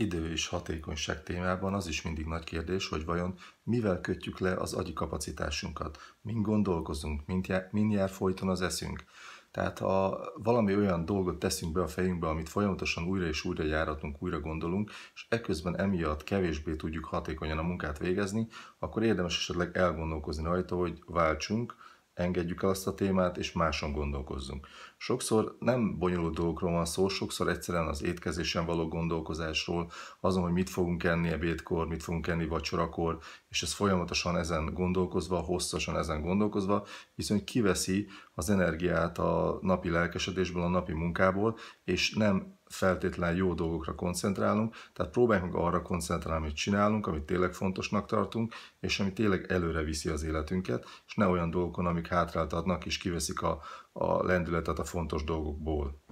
idő és hatékonyság témában az is mindig nagy kérdés, hogy vajon mivel kötjük le az agyi kapacitásunkat, mind gondolkozunk, mind jár, mind jár folyton az eszünk. Tehát ha valami olyan dolgot teszünk be a fejünkbe, amit folyamatosan újra és újra járatunk, újra gondolunk, és eközben emiatt kevésbé tudjuk hatékonyan a munkát végezni, akkor érdemes esetleg elgondolkozni rajta, hogy váltsunk, engedjük el azt a témát, és máson gondolkozzunk. Sokszor nem bonyolult dolgokról van szó, sokszor egyszerűen az étkezésen való gondolkozásról, azon, hogy mit fogunk enni ebédkor, mit fogunk enni vacsorakor, és ez folyamatosan ezen gondolkozva, hosszasan ezen gondolkozva, viszont kiveszi az energiát a napi lelkesedésből, a napi munkából, és nem feltétlenül jó dolgokra koncentrálunk, tehát próbáljunk meg arra koncentrálni, amit csinálunk, amit tényleg fontosnak tartunk, és ami tényleg előre viszi az életünket, és ne olyan dolgokon, amik hátráltatnak és kiveszik a, a lendületet a fontos dolgokból.